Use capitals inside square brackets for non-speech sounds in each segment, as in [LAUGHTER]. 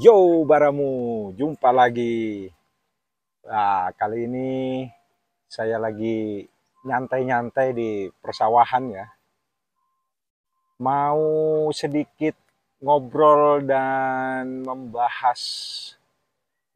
Yo Baramu, jumpa lagi. Nah, kali ini saya lagi nyantai-nyantai di persawahan ya. Mau sedikit ngobrol dan membahas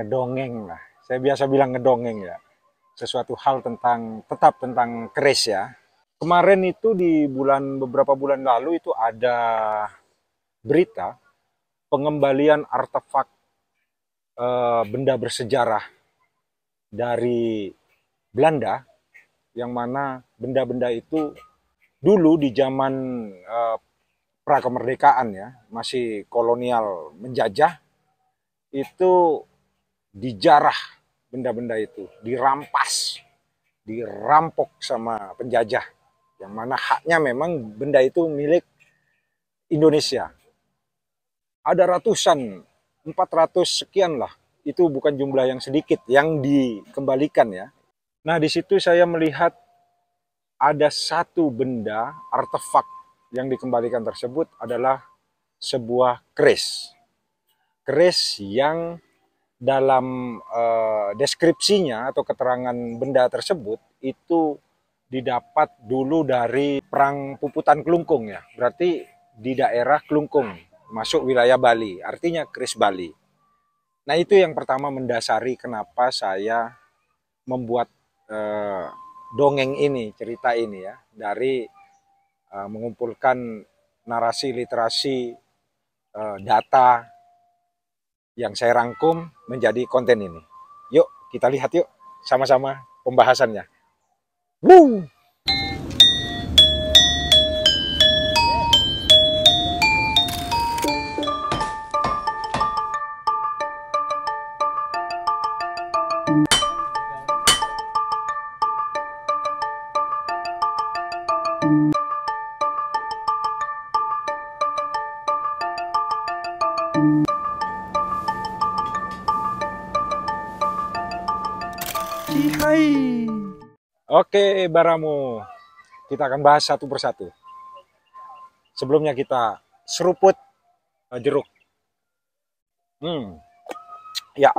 ngedongeng lah. Saya biasa bilang ngedongeng ya. Sesuatu hal tentang tetap tentang keris ya. Kemarin itu di bulan beberapa bulan lalu itu ada berita pengembalian artefak e, benda bersejarah dari Belanda yang mana benda-benda itu dulu di zaman e, eh, kemerdekaan ya masih kolonial menjajah itu dijarah benda-benda itu dirampas dirampok sama penjajah yang mana haknya memang benda itu milik Indonesia ada ratusan, 400 sekian lah. Itu bukan jumlah yang sedikit yang dikembalikan ya. Nah, di situ saya melihat ada satu benda artefak yang dikembalikan tersebut adalah sebuah keris. Keris yang dalam eh, deskripsinya atau keterangan benda tersebut itu didapat dulu dari perang Puputan Kelungkung ya. Berarti di daerah Kelungkung masuk wilayah Bali, artinya kris Bali. Nah itu yang pertama mendasari kenapa saya membuat eh, dongeng ini, cerita ini ya, dari eh, mengumpulkan narasi literasi eh, data yang saya rangkum menjadi konten ini. Yuk kita lihat yuk sama-sama pembahasannya. Woo! Oke, baramu. Kita akan bahas satu persatu. Sebelumnya kita seruput eh, jeruk. Hmm. Ya.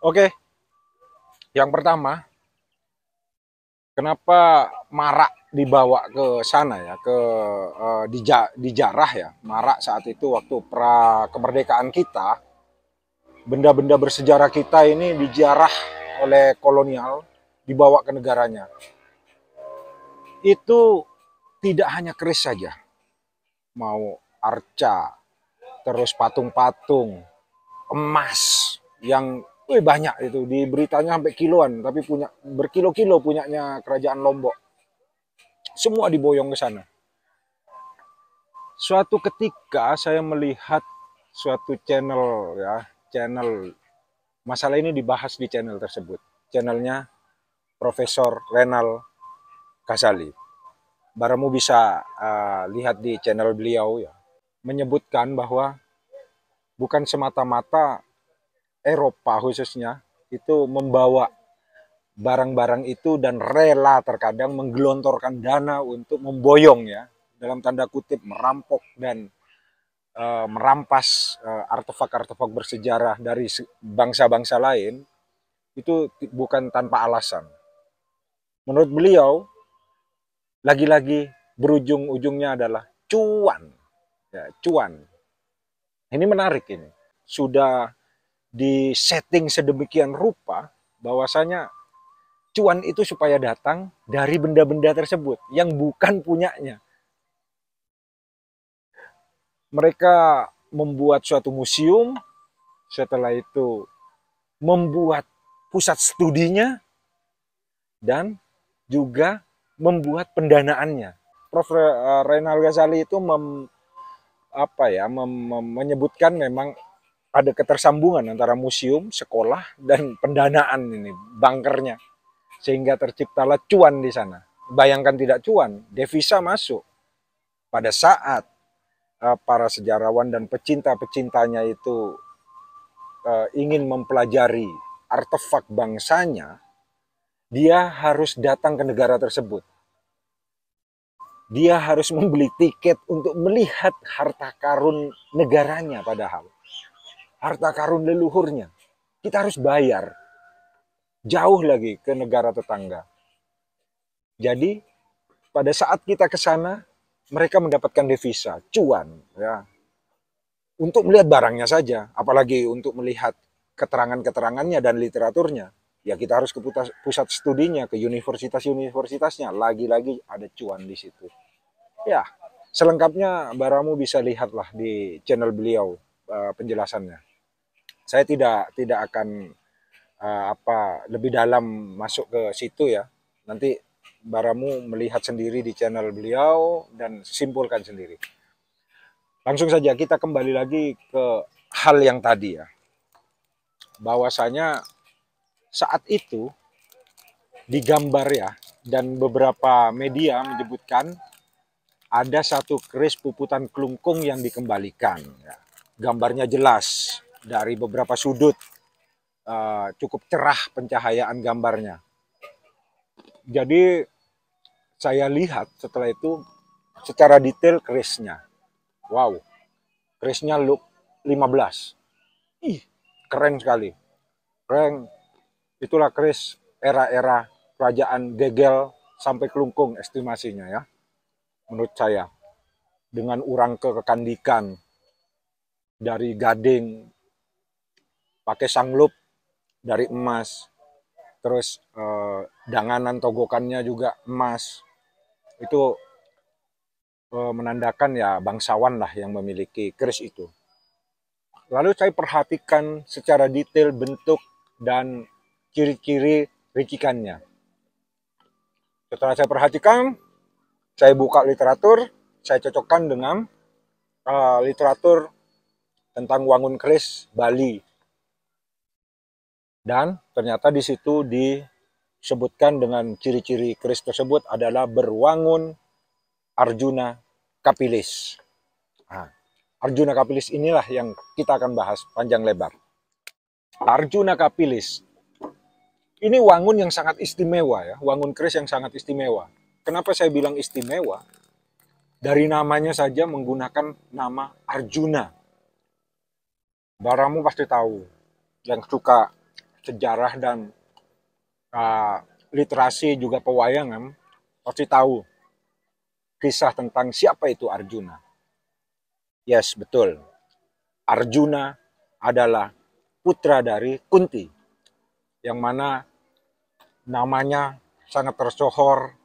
Oke. Yang pertama, kenapa marak dibawa ke sana ya, ke uh, eh, dija, dijarah ya. Marak saat itu waktu pra kemerdekaan kita, benda-benda bersejarah kita ini dijarah oleh kolonial dibawa ke negaranya. Itu tidak hanya keris saja. Mau arca, terus patung-patung, emas yang wih banyak itu di beritanya sampai kiloan tapi punya berkilo-kilo punyanya kerajaan Lombok. Semua diboyong ke sana. Suatu ketika saya melihat suatu channel ya, channel Masalah ini dibahas di channel tersebut. Channelnya Profesor Renal Kasali. Baramu bisa uh, lihat di channel beliau ya. Menyebutkan bahwa bukan semata-mata Eropa khususnya itu membawa barang-barang itu dan rela terkadang menggelontorkan dana untuk memboyong ya dalam tanda kutip merampok dan Eh, merampas eh, artefak-artefak bersejarah dari bangsa-bangsa lain itu bukan tanpa alasan. Menurut beliau, lagi-lagi berujung-ujungnya adalah cuan. Ya, cuan. Ini menarik ini. Sudah di setting sedemikian rupa bahwasanya cuan itu supaya datang dari benda-benda tersebut yang bukan punyanya mereka membuat suatu museum, setelah itu membuat pusat studinya, dan juga membuat pendanaannya. Prof. Eh, Renal Ghazali itu mem, apa ya, mem, mem, menyebutkan memang ada ketersambungan antara museum, sekolah, dan pendanaan ini, bankernya. Sehingga terciptalah cuan di sana. Bayangkan tidak cuan, devisa masuk. Pada saat Eh, para sejarawan dan pecinta-pecintanya itu eh, ingin mempelajari artefak bangsanya, dia harus datang ke negara tersebut. Dia harus membeli tiket untuk melihat harta karun negaranya padahal. Harta karun leluhurnya. Kita harus bayar. Jauh lagi ke negara tetangga. Jadi pada saat kita ke sana, mereka mendapatkan devisa, cuan ya. Untuk melihat barangnya saja, apalagi untuk melihat keterangan-keterangannya dan literaturnya. Ya kita harus ke pusat studinya, ke universitas-universitasnya. Lagi-lagi ada cuan di situ. Ya, selengkapnya Baramu bisa lihatlah di channel beliau eh, penjelasannya. Saya tidak tidak akan eh, apa lebih dalam masuk ke situ ya. Nanti Baramu melihat sendiri di channel beliau dan simpulkan sendiri. Langsung saja kita kembali lagi ke hal yang tadi ya. Bahwasanya saat itu digambar ya dan beberapa media menyebutkan ada satu keris puputan kelungkung yang dikembalikan. Ya. Gambarnya jelas dari beberapa sudut eh, cukup cerah pencahayaan gambarnya. Jadi saya lihat setelah itu secara detail kerisnya. Wow, kerisnya look 15. Ih, keren sekali. Keren. Itulah keris era-era kerajaan gegel sampai kelungkung estimasinya ya. Menurut saya. Dengan urang kekandikan. Dari gading. Pakai sanglup dari emas. Terus eh, danganan togokannya juga emas itu uh, menandakan ya bangsawan lah yang memiliki keris itu. Lalu saya perhatikan secara detail bentuk dan ciri-ciri rikikannya. Setelah saya perhatikan, saya buka literatur, saya cocokkan dengan uh, literatur tentang wangun keris Bali. Dan ternyata di situ di sebutkan dengan ciri-ciri keris tersebut adalah berwangun Arjuna Kapilis. Nah, Arjuna Kapilis inilah yang kita akan bahas panjang lebar. Arjuna Kapilis. Ini wangun yang sangat istimewa ya, wangun keris yang sangat istimewa. Kenapa saya bilang istimewa? Dari namanya saja menggunakan nama Arjuna. Baramu pasti tahu yang suka sejarah dan uh, literasi juga pewayangan pasti tahu kisah tentang siapa itu Arjuna. Yes, betul. Arjuna adalah putra dari Kunti yang mana namanya sangat tersohor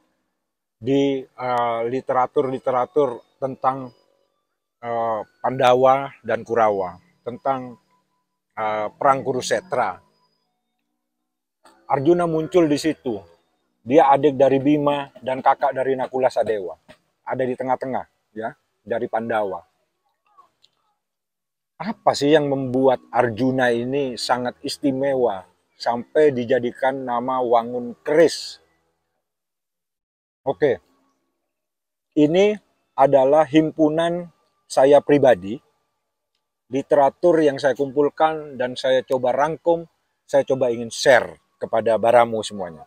di eh, literatur-literatur uh, tentang uh, Pandawa dan Kurawa, tentang uh, perang Kurusetra Arjuna muncul di situ. Dia adik dari Bima dan kakak dari Nakula Sadewa. Ada di tengah-tengah ya dari Pandawa. Apa sih yang membuat Arjuna ini sangat istimewa sampai dijadikan nama Wangun Keris? Oke. Ini adalah himpunan saya pribadi literatur yang saya kumpulkan dan saya coba rangkum, saya coba ingin share kepada baramu semuanya.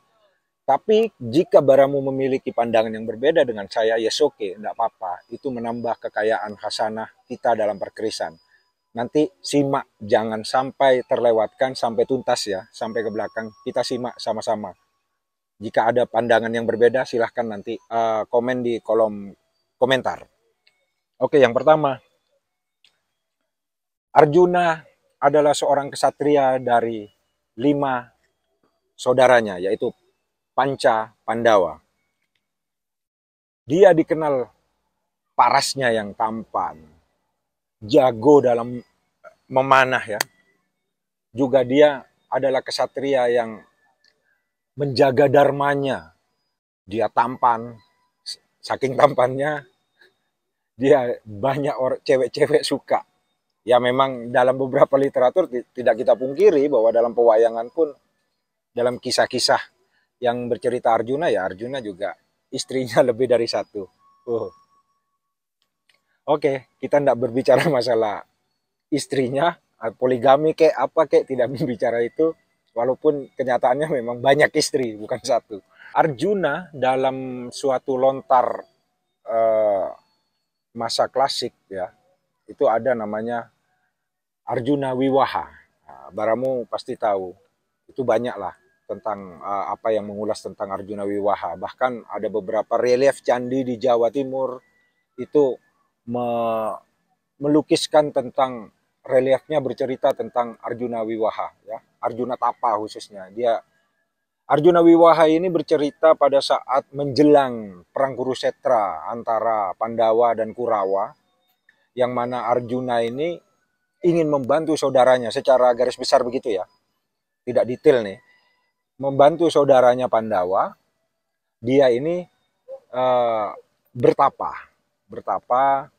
Tapi jika baramu memiliki pandangan yang berbeda dengan saya, yes ya oke, okay, tidak apa-apa. Itu menambah kekayaan khasanah kita dalam perkerisan. Nanti simak, jangan sampai terlewatkan sampai tuntas ya, sampai ke belakang. Kita simak sama-sama. Jika ada pandangan yang berbeda, silahkan nanti uh, komen di kolom komentar. Oke, yang pertama. Arjuna adalah seorang kesatria dari lima saudaranya yaitu Panca Pandawa. Dia dikenal parasnya yang tampan, jago dalam memanah ya. Juga dia adalah kesatria yang menjaga dharmanya. Dia tampan, saking tampannya dia banyak cewek-cewek suka. Ya memang dalam beberapa literatur tidak kita pungkiri bahwa dalam pewayangan pun dalam kisah-kisah yang bercerita Arjuna ya Arjuna juga istrinya [LAUGHS] lebih dari satu. Uh. Oke, okay, kita tidak berbicara [LAUGHS] masalah istrinya, ah, poligami kayak apa kayak tidak [LAUGHS] berbicara itu, walaupun kenyataannya memang banyak istri bukan satu. Arjuna dalam suatu lontar eh, masa klasik ya, itu ada namanya Arjuna Wiwaha. Nah, baramu pasti tahu, itu banyak lah tentang uh, apa yang mengulas tentang Arjuna Wiwaha. Bahkan ada beberapa relief candi di Jawa Timur itu me melukiskan tentang reliefnya bercerita tentang Arjuna Wiwaha ya, Arjuna Tapa khususnya. Dia Arjuna Wiwaha ini bercerita pada saat menjelang perang Kurusetra antara Pandawa dan Kurawa yang mana Arjuna ini ingin membantu saudaranya secara garis besar begitu ya. Tidak detail nih membantu saudaranya Pandawa, dia ini e, bertapa, bertapa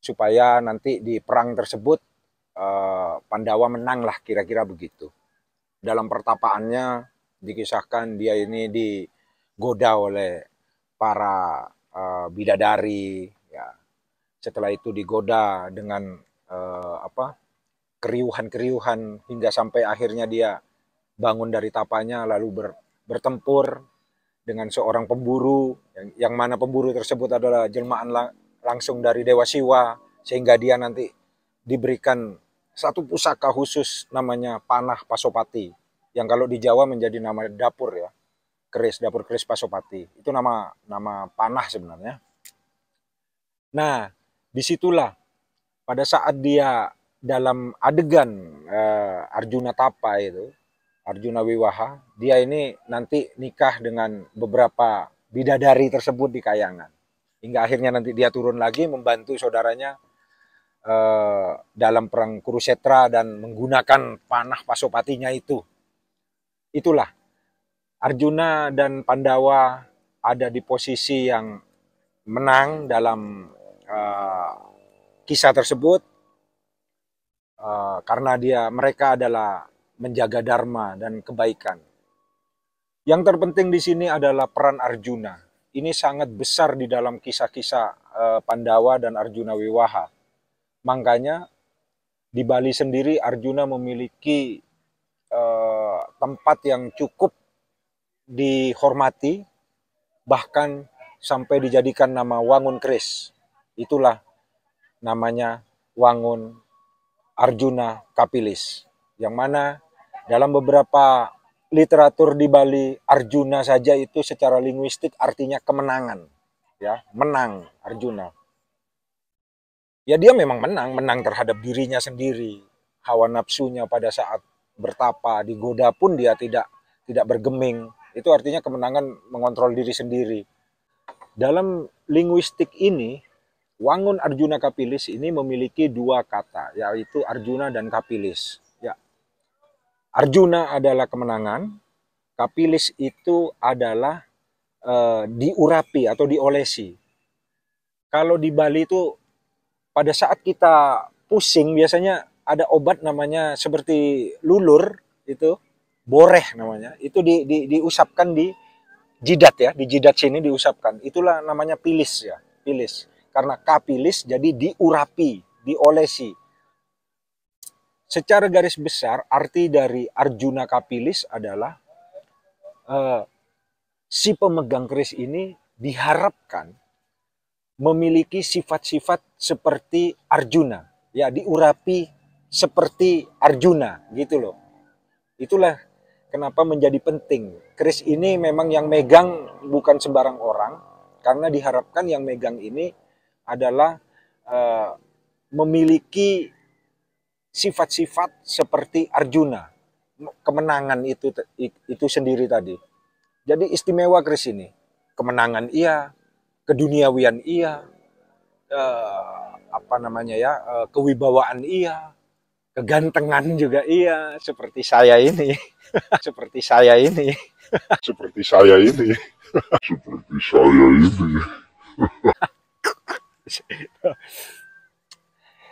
supaya nanti di perang tersebut e, Pandawa menang lah kira-kira begitu. Dalam pertapaannya dikisahkan dia ini digoda oleh para e, bidadari, ya. Setelah itu digoda dengan e, apa keriuhan-keriuhan hingga sampai akhirnya dia bangun dari tapanya lalu ber, bertempur dengan seorang pemburu yang, yang mana pemburu tersebut adalah jelmaan lang, langsung dari Dewa Siwa sehingga dia nanti diberikan satu pusaka khusus namanya Panah Pasopati yang kalau di Jawa menjadi nama dapur ya. Keris, dapur keris Pasopati. Itu nama nama panah sebenarnya. Nah, disitulah pada saat dia dalam adegan eh, Arjuna Tapa itu Arjuna Wiwaha, dia ini nanti nikah dengan beberapa bidadari tersebut di Kayangan. Hingga akhirnya nanti dia turun lagi membantu saudaranya eh, dalam perang Kurusetra dan menggunakan panah Pasopatinya itu. Itulah Arjuna dan Pandawa ada di posisi yang menang dalam uh, kisah tersebut uh, karena dia mereka adalah menjaga dharma dan kebaikan. Yang terpenting di sini adalah peran Arjuna. Ini sangat besar di dalam kisah-kisah eh, Pandawa dan Arjuna Wiwaha. Makanya di Bali sendiri Arjuna memiliki eh, tempat yang cukup dihormati bahkan sampai dijadikan nama Wangun Kris. Itulah namanya Wangun Arjuna Kapilis. Yang mana dalam beberapa literatur di Bali, Arjuna saja itu secara linguistik artinya kemenangan. Ya, menang Arjuna. Ya dia memang menang, menang terhadap dirinya sendiri. Hawa nafsunya pada saat bertapa, digoda pun dia tidak tidak bergeming. Itu artinya kemenangan mengontrol diri sendiri. Dalam linguistik ini, Wangun Arjuna Kapilis ini memiliki dua kata, yaitu Arjuna dan Kapilis. Arjuna adalah kemenangan, Kapilis itu adalah e, diurapi atau diolesi. Kalau di Bali itu pada saat kita pusing biasanya ada obat namanya seperti lulur itu boreh namanya. Itu di, di, diusapkan di jidat ya, di jidat sini diusapkan. Itulah namanya pilis ya, pilis. Karena kapilis jadi diurapi, diolesi. Secara garis besar, arti dari Arjuna Kapilis adalah eh, si pemegang keris ini diharapkan memiliki sifat-sifat seperti Arjuna, ya diurapi seperti Arjuna gitu loh. Itulah kenapa menjadi penting. Keris ini memang yang megang bukan sembarang orang karena diharapkan yang megang ini adalah uh, memiliki sifat-sifat seperti Arjuna, kemenangan itu itu sendiri tadi. Jadi istimewa Kris ini, kemenangan iya, keduniawian iya, eh, apa namanya ya, eh, kewibawaan iya, kegantengan juga iya, seperti saya ini, [LAUGHS] seperti saya ini, [LAUGHS] seperti saya ini, [LAUGHS] seperti saya ini.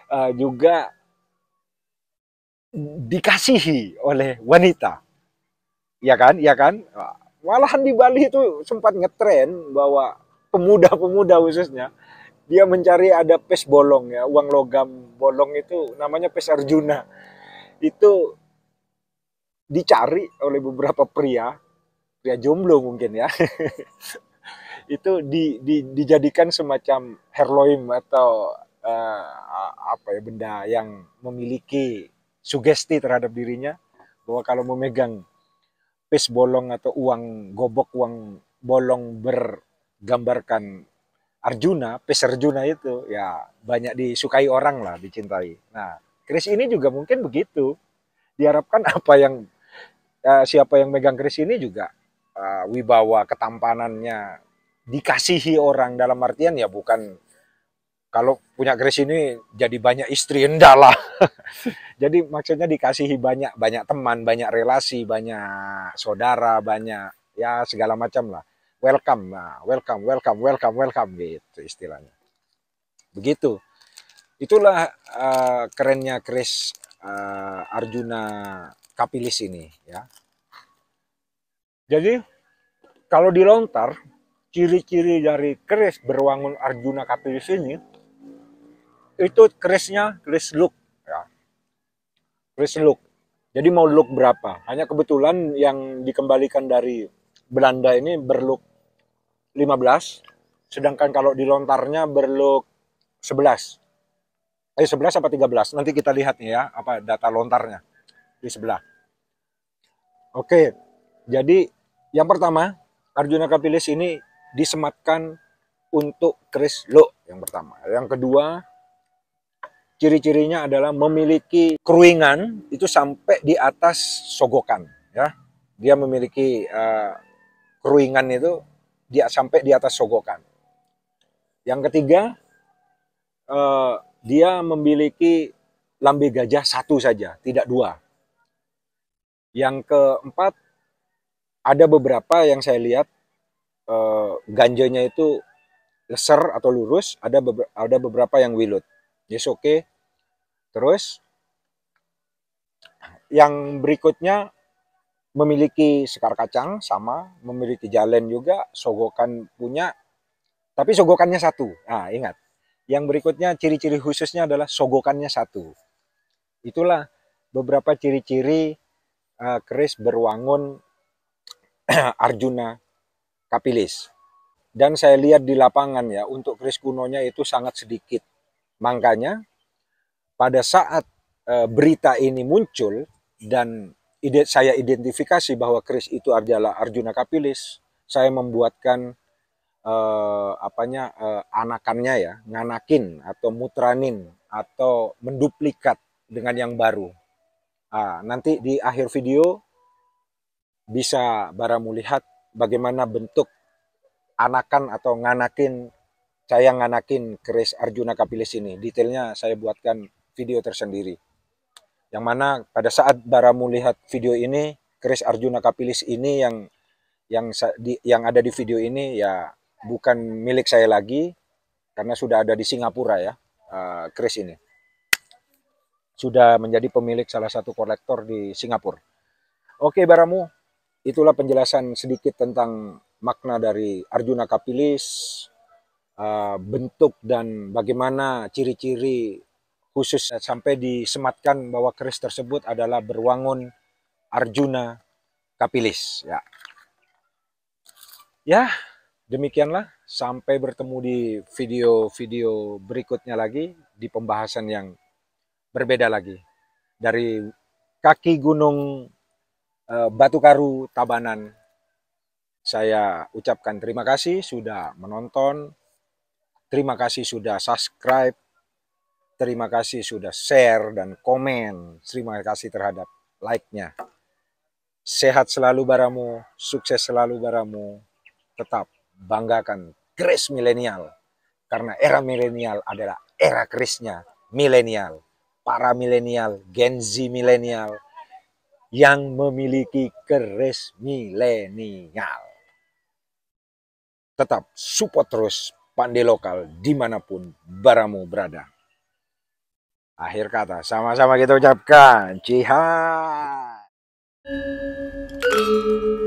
uh, juga dikasihi oleh wanita. Ya kan? Ya kan? Malahan di Bali itu sempat ngetren bahwa pemuda-pemuda khususnya dia mencari ada pes bolong ya, uang logam bolong itu namanya pes Arjuna. Itu dicari oleh beberapa pria, pria jomblo mungkin ya. [LAUGHS] itu di, di, dijadikan semacam herloim atau uh, apa ya benda yang memiliki sugesti terhadap dirinya bahwa kalau memegang pis bolong atau uang gobok uang bolong bergambarkan Arjuna, pis Arjuna itu ya banyak disukai orang lah, dicintai. Nah, Kris ini juga mungkin begitu. Diharapkan [LAUGHS] apa yang uh, siapa yang megang Kris ini juga uh, wibawa ketampanannya dikasihi orang dalam artian ya bukan kalau punya kris ini jadi banyak istri enggak lah. [LAUGHS] jadi maksudnya dikasihi banyak banyak teman, banyak relasi, banyak saudara, banyak ya segala macam lah. Welcome, nah, welcome, welcome, welcome, welcome gitu istilahnya. Begitu. Itulah uh, kerennya kris uh, eh, Arjuna Kapilis ini ya. Jadi kalau dilontar ciri-ciri dari kris berwangun Arjuna Kapilis ini itu krisnya kris look ya. Keris look. Jadi mau look berapa? Hanya kebetulan yang dikembalikan dari Belanda ini berlook 15 sedangkan kalau di lontarnya berlook 11. Eh 11 apa 13? Nanti kita lihat nih ya apa data lontarnya di sebelah. Oke. Jadi yang pertama Arjuna Kapilis ini disematkan untuk Chris look yang pertama. Yang kedua ciri-cirinya adalah memiliki keruingan itu sampai di atas sogokan ya dia memiliki uh, eh, keruingan itu dia sampai di atas sogokan yang ketiga uh, dia memiliki lambe gajah satu saja tidak dua yang keempat ada beberapa yang saya lihat uh, ganjanya itu leser atau lurus ada beber ada beberapa yang wilut Yes, oke. Okay. Terus yang berikutnya memiliki sekar kacang sama, memiliki jalan juga, sogokan punya, tapi sogokannya satu. Nah, ingat. Yang berikutnya ciri-ciri khususnya adalah sogokannya satu. Itulah beberapa ciri-ciri uh, berwangun [CLEARS THROAT] Arjuna Kapilis. Dan saya lihat di lapangan ya, untuk keris kunonya itu sangat sedikit. Makanya pada saat e, berita ini muncul dan ide, saya identifikasi bahwa Kris itu adalah Arjuna Kapilis, saya membuatkan e, apanya e, anakannya ya, nganakin atau mutranin atau menduplikat dengan yang baru. Nah, nanti di akhir video bisa baramu lihat bagaimana bentuk anakan atau nganakin saya nganakin keris Arjuna Kapilis ini. Detailnya saya buatkan video tersendiri. Yang mana pada saat Bara lihat video ini, keris Arjuna Kapilis ini yang yang di, yang ada di video ini ya bukan milik saya lagi karena sudah ada di Singapura ya uh, ini sudah menjadi pemilik salah satu kolektor di Singapura. Oke Baramu, itulah penjelasan sedikit tentang makna dari Arjuna Kapilis, Eh, bentuk dan bagaimana ciri-ciri khusus sampai disematkan bahwa keris tersebut adalah berwangun Arjuna Kapilis ya. Ya, demikianlah sampai bertemu di video-video berikutnya lagi di pembahasan yang berbeda lagi dari kaki gunung eh, Batu Karu Tabanan. Saya ucapkan terima kasih sudah menonton Terima kasih sudah subscribe. Terima kasih sudah share dan komen. Terima kasih terhadap like-nya. Sehat selalu baramu, sukses selalu baramu. Tetap banggakan Grace milenial. Karena era milenial adalah era krisnya milenial. Para milenial, Gen Z milenial yang memiliki keris milenial. Tetap support terus pandai lokal dimanapun baramu berada. Akhir kata, sama-sama kita ucapkan, you.